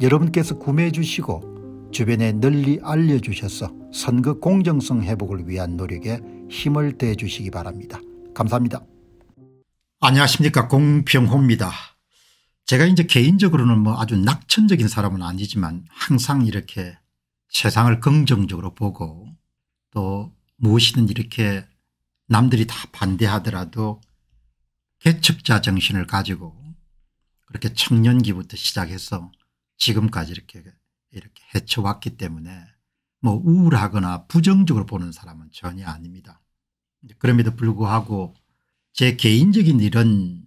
여러분께서 구매해 주시고 주변에 널리 알려주셔서 선거 공정성 회복을 위한 노력에 힘을 대 주시기 바랍니다. 감사합니다. 안녕하십니까 공병호입니다. 제가 이제 개인적으로는 뭐 아주 낙천적인 사람은 아니지만 항상 이렇게 세상을 긍정적으로 보고 또 무엇이든 이렇게 남들이 다 반대하더라도 개척자 정신을 가지고 그렇게 청년기부터 시작해서 지금까지 이렇게 이렇게 헤쳐왔기 때문에 뭐 우울하거나 부정적으로 보는 사람은 전혀 아닙니다. 그럼에도 불구하고 제 개인적인 일은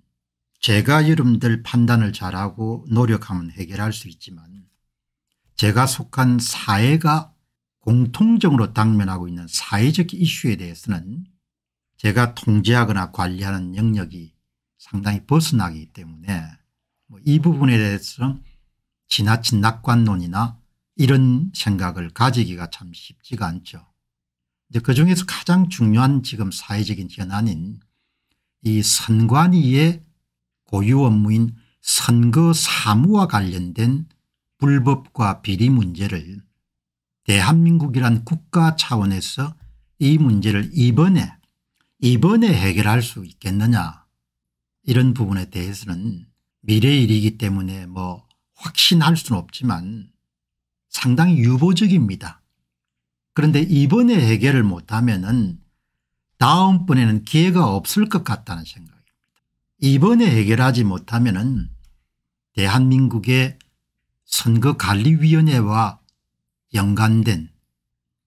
제가 여러분들 판단을 잘하고 노력하면 해결할 수 있지만 제가 속한 사회가 공통적으로 당면하고 있는 사회적 이슈에 대해서는 제가 통제하거나 관리하는 영역이 상당히 벗어나기 때문에 뭐 이 부분에 대해서는 지나친 낙관론이나 이런 생각을 가지기가 참 쉽지가 않죠. 이제 그중에서 가장 중요한 지금 사회적인 현안인 이 선관위의 고유 업무인 선거 사무와 관련된 불법과 비리 문제를 대한민국이란 국가 차원에서 이 문제를 이번에 이번에 해결할 수 있겠느냐 이런 부분에 대해서는 미래일이기 때문에 뭐 확신할 수는 없지만 상당히 유보적입니다. 그런데 이번에 해결을 못하면 은 다음번에는 기회가 없을 것 같다는 생각입니다. 이번에 해결하지 못하면 은 대한민국의 선거관리위원회와 연관된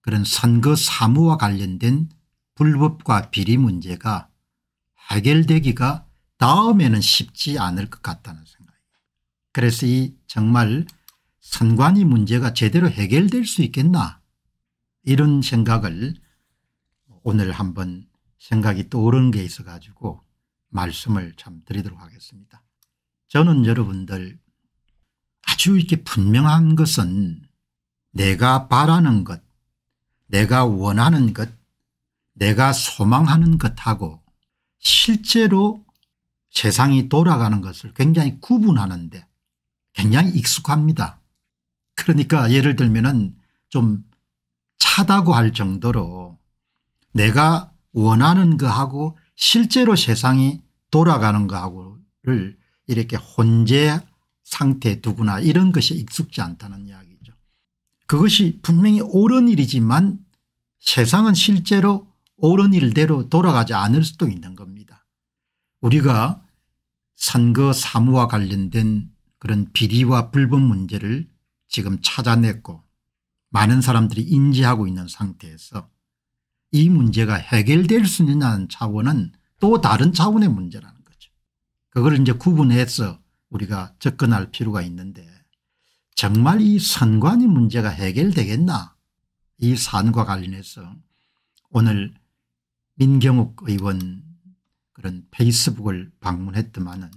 그런 선거 사무와 관련된 불법과 비리 문제가 해결되기가 다음에는 쉽지 않을 것 같다는 생각입니다. 그래서 이 정말 선관위 문제가 제대로 해결될 수 있겠나 이런 생각을 오늘 한번 생각이 떠오른 게 있어 가지고 말씀을 참 드리도록 하겠습니다. 저는 여러분들 아주 이렇게 분명한 것은 내가 바라는 것 내가 원하는 것 내가 소망하는 것하고 실제로 세상이 돌아가는 것을 굉장히 구분하는데 굉장히 익숙합니다. 그러니까 예를 들면 은좀 차다고 할 정도로 내가 원하는 거하고 실제로 세상이 돌아가는 거하고를 이렇게 혼재 상태 두구나 이런 것이 익숙지 않다는 이야기죠. 그것이 분명히 옳은 일이지만 세상은 실제로 옳은 일대로 돌아가지 않을 수도 있는 겁니다. 우리가 선거 사무와 관련된 그런 비리와 불법 문제를 지금 찾아냈고 많은 사람들이 인지하고 있는 상태에서 이 문제가 해결될 수있냐는 차원은 또 다른 차원의 문제라는 거죠. 그걸 이제 구분해서 우리가 접근할 필요가 있는데 정말 이 선관위 문제가 해결되겠나 이 사안과 관련해서 오늘 민경욱 의원 그런 페이스북을 방문했더만은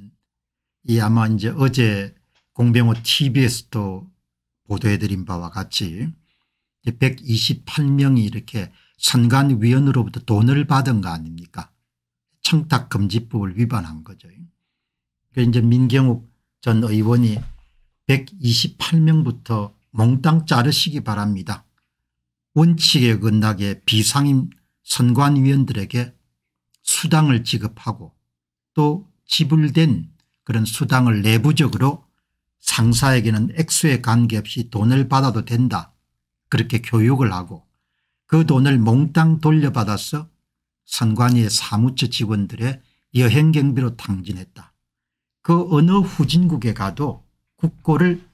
이 아마 이제 어제 공병호 tbs도 보도해드린 바와 같이 128명이 이렇게 선관위원으로부터 돈을 받은 거 아닙니까 청탁금지법을 위반한 거죠. 그래서 그러니까 이제 민경욱 전 의원이 128명부터 몽땅 자르시기 바랍니다. 원칙에 근하게 비상임 선관위원들에게 수당을 지급하고 또 지불된 그런 수당을 내부적으로 상사에게는 액수에 관계없이 돈을 받아도 된다 그렇게 교육을 하고 그 돈을 몽땅 돌려받아서 선관위의 사무처 직원들의 여행 경비로 탕진했다. 그 어느 후진국에 가도 국고를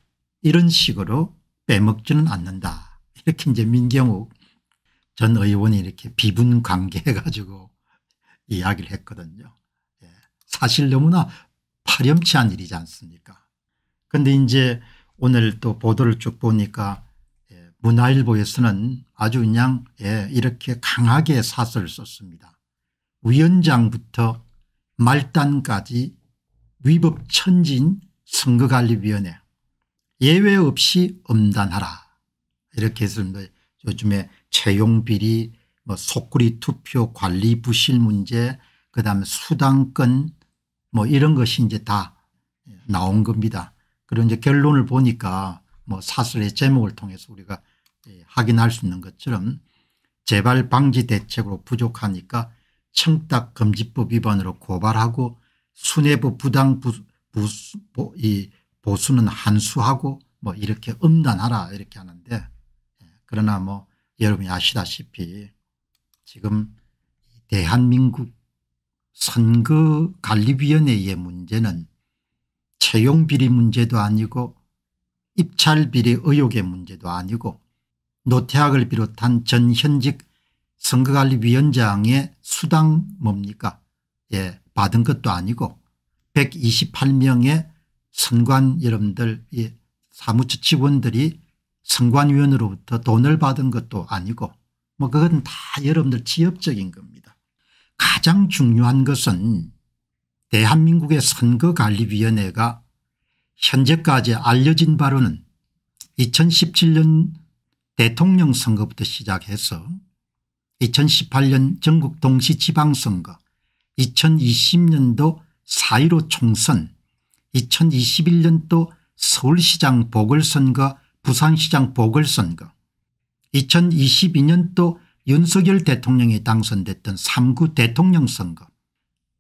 이런 식으로 빼먹지는 않는다. 이렇게 이제 민경욱 전 의원이 이렇게 비분 관계해 가지고 이야기를 했거든요. 예. 사실 너무나 파렴치한 일이지 않습니까 그런데 이제 오늘 또 보도를 쭉 보니까 예, 문화일보에서는 아주 그냥 예, 이렇게 강하게 사설을 썼습니다. 위원장부터 말단까지 위법천진 선거관리위원회 예외 없이 엄단하라 이렇게 했습니다. 뭐 요즘에 채용비리 뭐 속구리 투표 관리 부실 문제 그다음에 수당권 뭐 이런 것이 이제 다 나온 겁니다. 그리고 이제 결론을 보니까 뭐 사설의 제목을 통해서 우리가 예, 확인할 수 있는 것처럼 재발 방지 대책으로 부족하니까 청탁금지법 위반으로 고발하고 수뇌부 부당 부, 부, 보, 이 보수는 한수하고 뭐 이렇게 음란하라 이렇게 하는데 예, 그러나 뭐 여러분이 아시다시피 지금 대한민국 선거관리위원회의 문제는 채용 비리 문제도 아니고 입찰 비리 의혹의 문제도 아니고 노태학을 비롯한 전 현직 선거관리위원장의 수당 뭡니까 예 받은 것도 아니고 128명의 선관 여러분들 예, 사무처 직원들이 선관위원으로부터 돈을 받은 것도 아니고 뭐 그건 다 여러분들 지엽적인 겁니다. 가장 중요한 것은 대한민국의 선거관리위원회가 현재까지 알려진 바로는 2017년 대통령 선거부터 시작해서 2018년 전국 동시 지방선거 2020년도 4.15 총선 2021년도 서울시장 보궐선거 부산시장 보궐선거 2022년도 윤석열 대통령이 당선됐던 3구 대통령 선거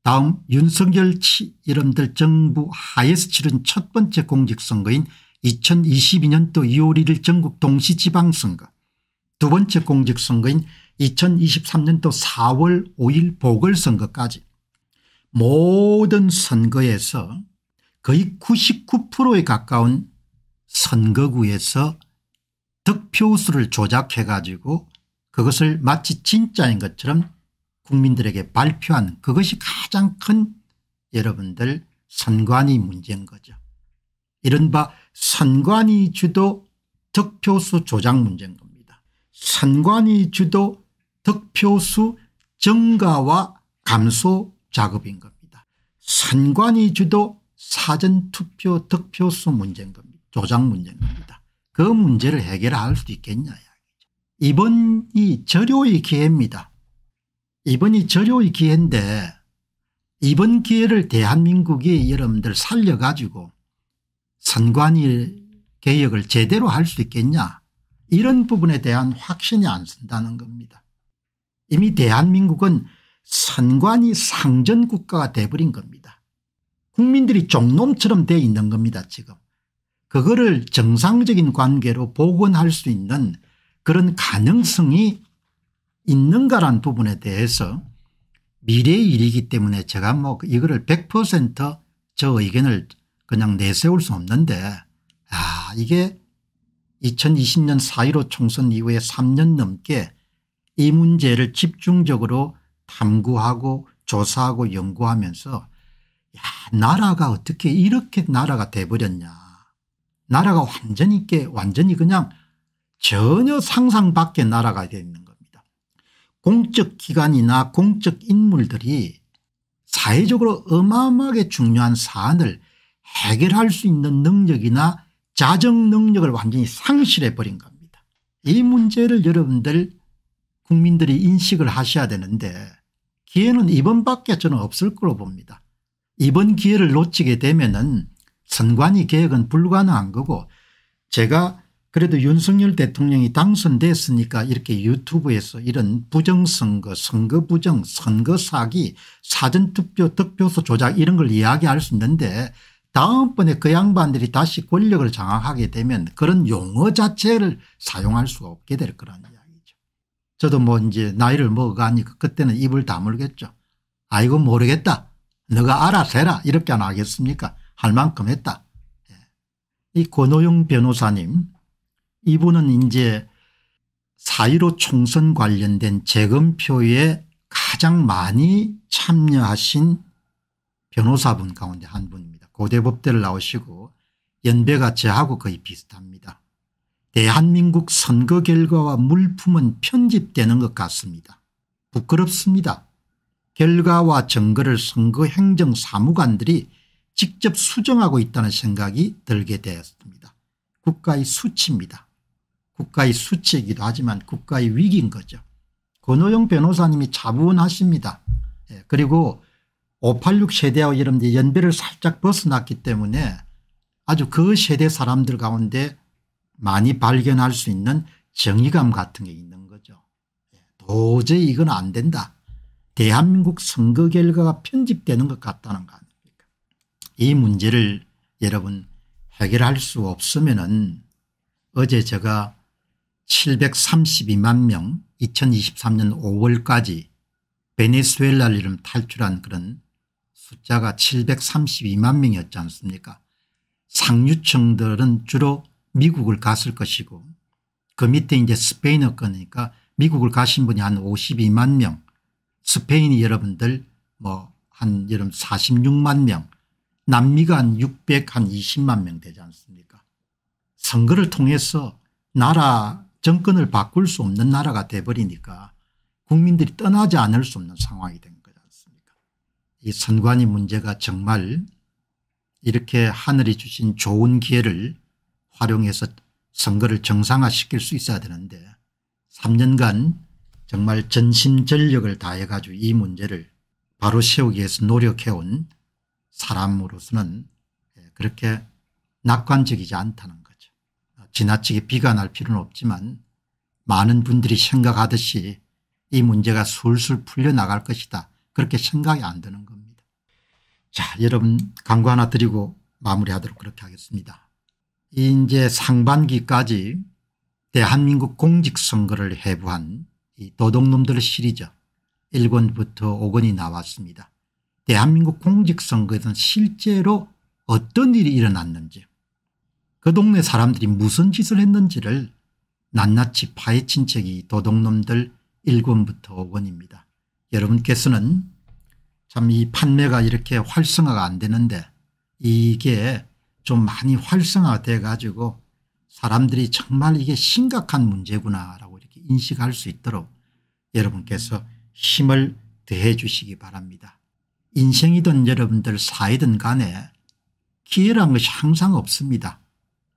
다음 윤석열 치 이름들 정부 하에서 치른 첫 번째 공직선거인 2022년도 2월 1일 전국 동시지방선거 두 번째 공직선거인 2023년도 4월 5일 보궐선거까지 모든 선거에서 거의 99%에 가까운 선거구에서 득표수를 조작해 가지고 그것을 마치 진짜인 것처럼 국민들에게 발표하는 그것이 가장 큰 여러분들 선관위 문제인 거죠. 이른바 선관위 주도 득표수 조작 문제인 겁니다. 선관위 주도 득표수 증가와 감소 작업인 겁니다. 선관위 주도 사전투표 득표수 문제인 겁니다. 조작 문제인 겁니다. 그 문제를 해결할 수 있겠냐 이번이 절호의 기회입니다. 이번이 절호의 기회인데 이번 기회를 대한민국이 여러분들 살려가지고 선관위 개혁을 제대로 할 수 있겠냐 이런 부분에 대한 확신이 안 쓴다는 겁니다. 이미 대한민국은 선관위 상전국가가 돼버린 겁니다. 국민들이 종놈처럼 돼 있는 겁니다 지금. 그거를 정상적인 관계로 복원할 수 있는 그런 가능성이 있는가란 부분에 대해서 미래의 일이기 때문에 제가 뭐 이거를 100%저 의견을 그냥 내세울 수 없는데 아 이게 2020년 4.15 총선 이후에 3년 넘게 이 문제를 집중적으로 탐구하고 조사하고 연구하면서 야 나라가 어떻게 이렇게 나라가 돼버렸냐 나라가 완전히 완전히 그냥 전혀 상상 밖의 나라가 되어 있는 거예요. 공적 기관이나 공적 인물들이 사회적으로 어마어마하게 중요한 사안을 해결할 수 있는 능력이나 자정 능력을 완전히 상실해 버린 겁니다. 이 문제를 여러분들 국민들이 인식을 하셔야 되는데 기회는 이번밖에 저는 없을 거로 봅니다. 이번 기회를 놓치게 되면 은 선관위 개혁은 불가능한 거고 제가 그래도 윤석열 대통령이 당선됐으니까 이렇게 유튜브에서 이런 부정선거 선거 부정 선거 사기 사전투표 득표수 조작 이런 걸 이야기할 수 있는데 다음번에 그 양반들이 다시 권력을 장악하게 되면 그런 용어 자체를 사용할 수가 없게 될 거란 이야기죠. 저도 뭐 이제 나이를 먹어가니까 그때는 입을 다물겠죠. 아이고 모르겠다. 너가 알아서 해라 이렇게 안 하겠습니까 할 만큼 했다. 예. 이 권호영 변호사님 이분은 이제 4.15 총선 관련된 재검표에 가장 많이 참여하신 변호사분 가운데 한 분입니다. 고대법대를 나오시고 연배가 저하고 거의 비슷합니다. 대한민국 선거 결과와 물품은 편집되는 것 같습니다. 부끄럽습니다. 결과와 증거를 선거행정사무관들이 직접 수정하고 있다는 생각이 들게 되었습니다. 국가의 수치입니다. 국가의 수치이기도 하지만 국가의 위기인 거죠. 권오영 변호사님이 자부하십니다. 예, 그리고 586 세대와 이런 데 연배를 살짝 벗어났기 때문에 아주 그 세대 사람들 가운데 많이 발견할 수 있는 정의감 같은 게 있는 거죠. 예, 도저히 이건 안 된다. 대한민국 선거 결과가 편집되는 것 같다는 거 아닙니까 이 문제를 여러분 해결할 수 없으면 은 어제 제가 732만 명 2023년 5월까지 베네수엘라를 이름 탈출한 그런 숫자가 732만 명이었지 않습니까 상류층들은 주로 미국을 갔을 것이고 그 밑에 이제 스페인어 거니까 미국을 가신 분이 한 52만 명 스페인이 여러분들 뭐 한 여름 46만 명 남미가 한 600, 한 20만 명 되지 않습니까 선거를 통해서 나라 정권을 바꿀 수 없는 나라가 돼버리니까 국민들이 떠나지 않을 수 없는 상황이 된 거지 않습니까 이 선관위 문제가 정말 이렇게 하늘이 주신 좋은 기회를 활용해서 선거를 정상화시킬 수 있어야 되는데 3년간 정말 전심전력을 다해 가지고 이 문제를 바로 세우기 위해서 노력해온 사람으로서는 그렇게 낙관적이지 않다는 지나치게 비관할 필요는 없지만 많은 분들이 생각하듯이 이 문제가 술술 풀려나갈 것이다 그렇게 생각이 안 드는 겁니다. 자 여러분 광고 하나 드리고 마무리하도록 그렇게 하겠습니다. 이제 상반기까지 대한민국 공직선거를 해부한 이 도둑놈들 시리즈 1권부터 5권이 나왔습니다. 대한민국 공직선거에선 실제로 어떤 일이 일어났는지 그 동네 사람들이 무슨 짓을 했는지를 낱낱이 파헤친 책이 도둑놈들 1권부터 5권입니다. 여러분께서는 참 이 판매가 이렇게 활성화가 안 되는데 이게 좀 많이 활성화돼 가지고 사람들이 정말 이게 심각한 문제구나라고 이렇게 인식할 수 있도록 여러분께서 힘을 대해 주시기 바랍니다. 인생이든 여러분들 사이든 간에 기회란 것이 항상 없습니다.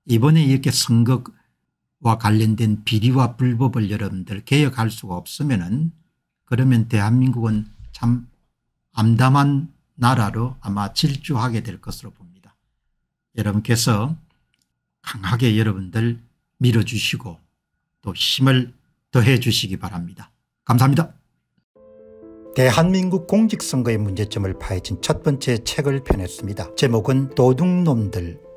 이번에 이렇게 선거와 관련된 비리와 불법을 여러분들 개혁할 수가 없으면 은 그러면 대한민국은 참 암담한 나라로 아마 질주하게 될 것으로 봅니다. 여러분께서 강하게 여러분들 밀어주시고 또 힘을 더해 주시기 바랍니다. 감사합니다. 대한민국 공직선거의 문제점을 파헤친 첫 번째 책을 펴냈습니다. 제목은 도둑놈들